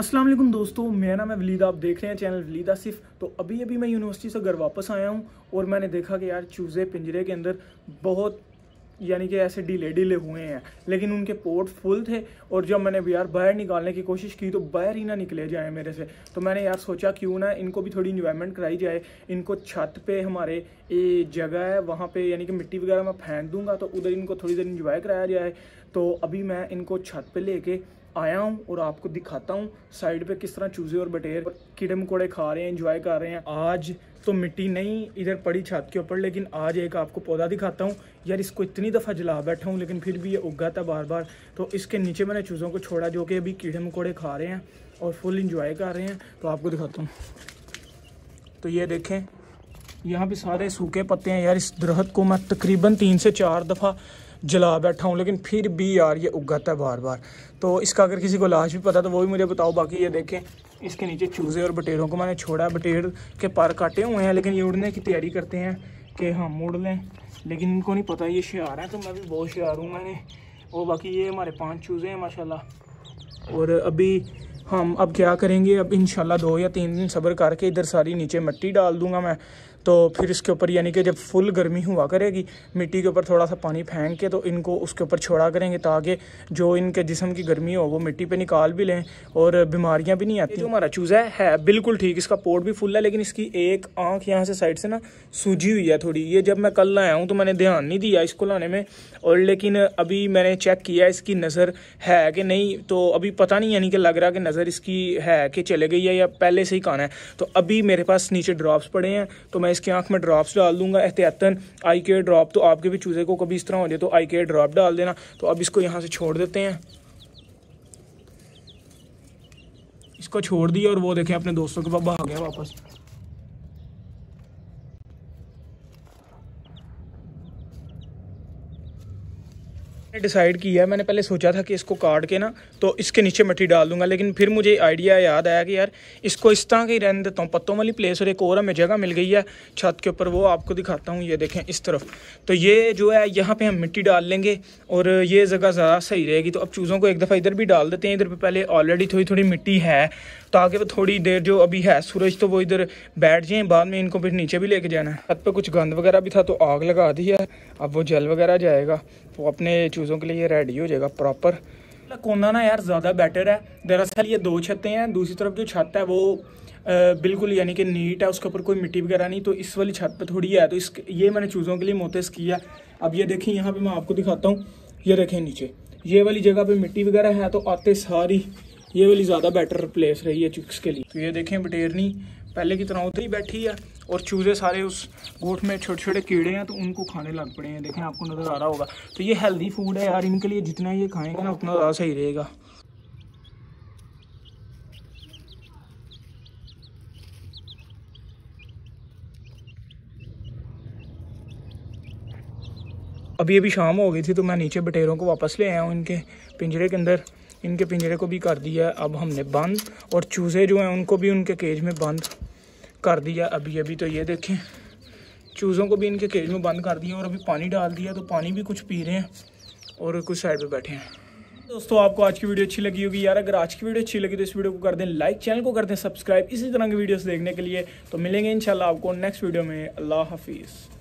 असलम दोस्तों मेरा नाम है वलीदा आप देख रहे हैं चैनल वलीदा सिर्फ़ तो अभी अभी मैं यूनिवर्सिटी से घर वापस आया हूँ और मैंने देखा कि यार चूज़े पिंजरे के अंदर बहुत यानी कि ऐसे डिले डिले हुए हैं लेकिन उनके पोर्ट फुल थे और जब मैंने यार बाहर निकालने की कोशिश की तो बाहर ही ना निकले जाए मेरे से तो मैंने यार सोचा क्यों ना इनको भी थोड़ी इन्वायरमेंट कराई जाए इनको छत पे हमारे ये जगह है वहाँ पे यानी कि मिट्टी वगैरह मैं फेंक दूंगा तो उधर इनको थोड़ी देर इन्जॉय कराया जाए तो अभी मैं इनको छत पर कर आया हूँ और आपको दिखाता हूँ साइड पे किस तरह चूजे और बटेर कीड़े मकोड़े खा रहे हैं इंजॉय कर रहे हैं आज तो मिट्टी नहीं इधर पड़ी छत के ऊपर लेकिन आज एक आपको पौधा दिखाता हूँ यार इसको इतनी दफ़ा जला बैठा हूँ लेकिन फिर भी ये उगा था बार बार तो इसके नीचे मैंने चूज़ों को छोड़ा जो कि अभी कीड़े मकोड़े खा रहे हैं और फुल इंजॉय कर रहे हैं तो आपको दिखाता हूँ तो ये देखें यहाँ पे सारे सूखे पत्ते हैं यार इस दरख्त को मैं तकरीबन तीन से चार दफ़ा जला बैठा हूँ लेकिन फिर भी यार ये उगाता है बार बार तो इसका अगर किसी को लाश भी पता तो वो भी मुझे बताओ बाकी ये देखें इसके नीचे चूज़े और बटेरों को मैंने छोड़ा बटेर के पार काटे हुए हैं लेकिन ये उड़ने की तैयारी करते हैं कि हम हाँ, उड़ लें लेकिन इनको नहीं पता ये शेयर है तो मैं भी बहुत शेयर हूँ मैंने और बाकी ये हमारे पाँच चूज़े हैं माशा और अभी हम अब क्या करेंगे अब इन दो या तीन दिन सब्र करके इधर सारी नीचे मिट्टी डाल दूँगा मैं तो फिर इसके ऊपर यानी कि जब फुल गर्मी हुआ करेगी मिट्टी के ऊपर थोड़ा सा पानी फेंक के तो इनको उसके ऊपर छोड़ा करेंगे ताकि जो इनके जिसम की गर्मी हो वो मिट्टी पर निकाल भी लें और बीमारियाँ भी नहीं आती जो हमारा चूज़ा है बिल्कुल ठीक इसका पोर्ट भी फुल है लेकिन इसकी एक आँख यहाँ से साइड से ना सूझी हुई है थोड़ी ये जब मैं कल लाया हूँ तो मैंने ध्यान नहीं दिया इसको लाने में और लेकिन अभी मैंने चेक किया इसकी नज़र है कि नहीं तो अभी पता नहीं यानी कि लग रहा कि नज़र इसकी है कि चले गई है या पहले से ही काना है तो अभी मेरे पास नीचे ड्रॉप्स पड़े हैं तो मैं मैं इसकी आंख में ड्रॉप्स डाल दूंगा एहतियातन आई केयर ड्रॉप तो आपके भी चूज़े को कभी इस तरह हो जाए तो आई केयर ड्रॉप डाल देना तो अब इसको यहाँ से छोड़ देते हैं इसको छोड़ दिया और वो देखें अपने दोस्तों के पास भाग गया वापस मैंने डिसाइड किया मैंने पहले सोचा था कि इसको काट के ना तो इसके नीचे मट्टी डाल दूंगा लेकिन फिर मुझे आइडिया याद आया कि यार इसको इस तरह के ही रहने देता हूँ पत्तों वाली प्लेस और एक और हमें जगह मिल गई है छत के ऊपर वो आपको दिखाता हूँ ये देखें इस तरफ तो ये जो है यहाँ पर हम मिट्टी डाल लेंगे और ये जगह ज़्यादा सही रहेगी तो अब चूज़ों को एक दफ़ा इधर भी डाल देते हैं इधर पर पहले ऑलरेडी थोड़ी थोड़ी मिट्टी है ताकि वो थोड़ी देर जो अभी है सूरज तो वो इधर बैठ जाए बाद में इनको फिर नीचे भी लेके जाना है छत पर कुछ गंद वगैरह भी था तो आग लगा दी है अब वो जल वगैरह जाएगा वो अपने चूज़ों के लिए रेडी हो जाएगा प्रॉपर कोना ना यार ज़्यादा बेटर है दरअसल ये दो छतें हैं दूसरी तरफ जो छत है वो बिल्कुल यानी कि नीट है उसके ऊपर कोई मिट्टी वगैरह नहीं तो इस वाली छत पर थोड़ी है तो इस ये मैंने चूज़ों के लिए मोतस किया अब ये देखें यहाँ पर मैं आपको दिखाता हूँ ये देखें नीचे ये वाली जगह पे मिट्टी वगैरह है तो आते सारी ये वाली ज़्यादा बेटर प्लेस रही है चिक्स के लिए तो ये देखें बटेरनी पहले की तरह उधर ही बैठी है और चूज़े सारे उस गोट में छोटे छोटे कीड़े हैं तो उनको खाने लग पड़े हैं देखें आपको नज़र आ रहा होगा तो ये हेल्दी फूड है यार इनके लिए जितना ये खाएंगे ना उतना ज़्यादा सही रहेगा अभी अभी शाम हो गई थी तो मैं नीचे बटेरों को वापस ले आया हूँ इनके पिंजरे के अंदर इनके पिंजरे को भी कर दिया है अब हमने बंद और चूज़े जो हैं उनको भी उनके केज में बंद कर दिया अभी अभी तो ये देखें चूज़ों को भी इनके केज में बंद कर दिया और अभी पानी डाल दिया तो पानी भी कुछ पी रहे हैं और कुछ साइड पे बैठे हैं दोस्तों आपको आज की वीडियो अच्छी लगी होगी यार अगर आज की वीडियो अच्छी लगी तो इस वीडियो को कर दें लाइक चैनल को कर दें सब्सक्राइब इसी तरह की वीडियोस देखने के लिए तो मिलेंगे इंशाल्लाह आपको नेक्स्ट वीडियो में अल्लाह हाफिज़